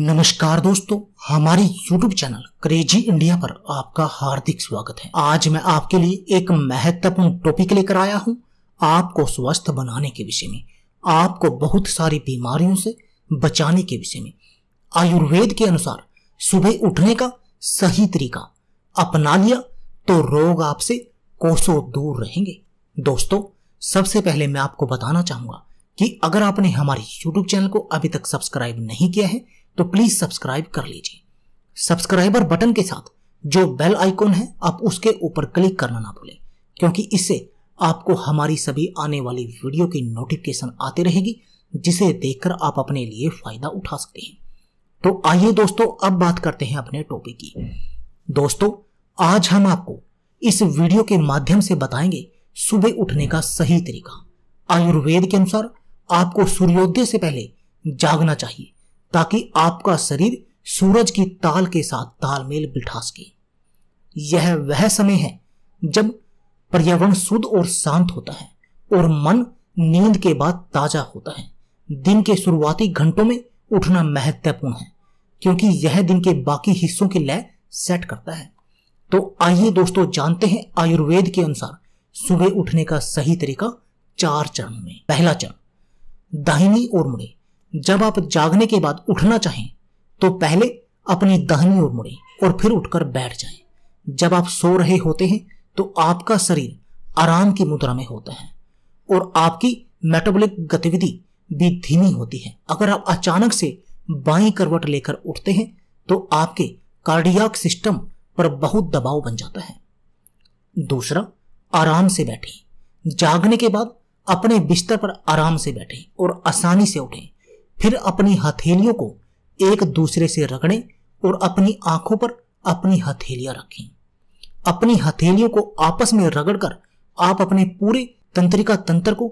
नमस्कार दोस्तों हमारे YouTube चैनल क्रेजी इंडिया पर आपका हार्दिक स्वागत है आज मैं आपके लिए एक महत्वपूर्ण टॉपिक लेकर आया हूं आपको स्वस्थ बनाने के विषय में आपको बहुत सारी बीमारियों से बचाने के विषय में आयुर्वेद के अनुसार सुबह उठने का सही तरीका अपना लिया तो रोग आपसे कोसों दूर रहेंगे दोस्तों सबसे पहले मैं आपको बताना चाहूंगा कि अगर आपने हमारे YouTube चैनल को अभी तक सब्सक्राइब नहीं किया है तो प्लीज सब्सक्राइब कर लीजिए सब्सक्राइबर बटन के साथ जो बेल आइकॉन है आप उसके ऊपर क्लिक करना ना भूलें क्योंकि इससे आपको हमारी सभी आने वाली वीडियो की नोटिफिकेशन आती रहेगी जिसे देखकर आप अपने लिए फायदा उठा सकते हैं तो आइए दोस्तों अब बात करते हैं अपने टॉपिक की दोस्तों आज हम आपको इस वीडियो के माध्यम से बताएंगे सुबह उठने का सही तरीका आयुर्वेद के अनुसार आपको सूर्योदय से पहले जागना चाहिए ताकि आपका शरीर सूरज की ताल के साथ तालमेल बिठा सके यह वह समय है जब पर्यावरण शुद्ध और शांत होता है और मन नींद के बाद ताजा होता है दिन के शुरुआती घंटों में उठना महत्वपूर्ण है क्योंकि यह दिन के बाकी हिस्सों के लय सेट करता है तो आइए दोस्तों जानते हैं आयुर्वेद के अनुसार सुबह उठने का सही तरीका चार चरण में पहला चरण दाहिनी और मुड़े जब आप जागने के बाद उठना चाहें तो पहले अपनी दहनी ओर मुड़ें और फिर उठकर बैठ जाएं। जब आप सो रहे होते हैं तो आपका शरीर आराम की मुद्रा में होता है और आपकी मेटाबॉलिक गतिविधि भी धीमी होती है अगर आप अचानक से बाई करवट लेकर उठते हैं तो आपके कार्डियाक सिस्टम पर बहुत दबाव बन जाता है दूसरा आराम से बैठें जागने के बाद अपने बिस्तर पर आराम से बैठें और आसानी से उठें फिर अपनी हथेलियों को एक दूसरे से रगड़ें और अपनी आंखों पर अपनी हथेलियां रखें अपनी हथेलियों को आपस में रगड़कर आप अपने पूरे तंत्रिका तंत्र को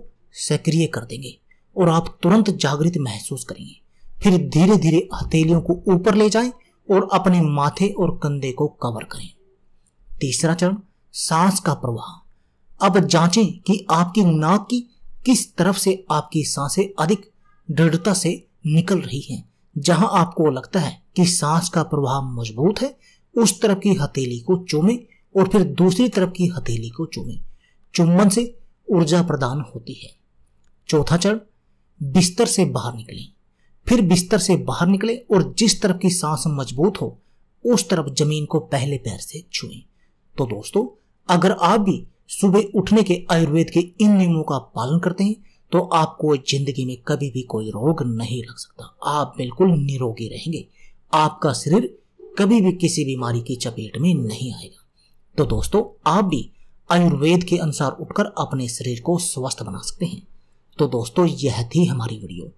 सक्रिय कर देंगे और आप तुरंत जागृत महसूस करेंगे फिर धीरे धीरे हथेलियों को ऊपर ले जाएं और अपने माथे और कंधे को कवर करें तीसरा चरण सांस का प्रवाह अब जांचें कि आपकी नाक की किस तरफ से आपकी सांसें अधिक दृढ़ता से निकल रही हैं जहां आपको लगता है कि सांस का प्रवाह मजबूत है उस तरफ की हथेली को चूमे और फिर दूसरी तरफ की हथेली को चूमे चुम्बन से ऊर्जा प्रदान होती है चौथा चरण बिस्तर से बाहर निकलें फिर बिस्तर से बाहर निकलें और जिस तरफ की सांस मजबूत हो उस तरफ जमीन को पहले पैर से छुएं तो दोस्तों अगर आप भी सुबह उठने के आयुर्वेद के इन नियमों का पालन करते हैं तो आपको जिंदगी में कभी भी कोई रोग नहीं लग सकता आप बिल्कुल निरोगी रहेंगे आपका शरीर कभी भी किसी बीमारी की चपेट में नहीं आएगा तो दोस्तों आप भी आयुर्वेद के अनुसार उठकर अपने शरीर को स्वस्थ बना सकते हैं तो दोस्तों यह थी हमारी वीडियो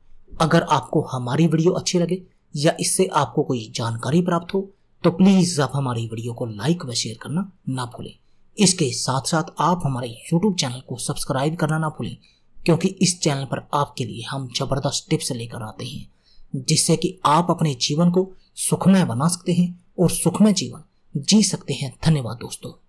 अगर आपको हमारी वीडियो अच्छी लगे या इससे आपको कोई जानकारी प्राप्त हो तो प्लीज़ आप हमारी वीडियो को लाइक व शेयर करना ना भूलें इसके साथ साथ आप हमारे यूट्यूब चैनल को सब्सक्राइब करना ना भूलें क्योंकि इस चैनल पर आपके लिए हम जबरदस्त टिप्स लेकर आते हैं जिससे कि आप अपने जीवन को सुखमय बना सकते हैं और सुखमय जीवन जी सकते हैं धन्यवाद दोस्तों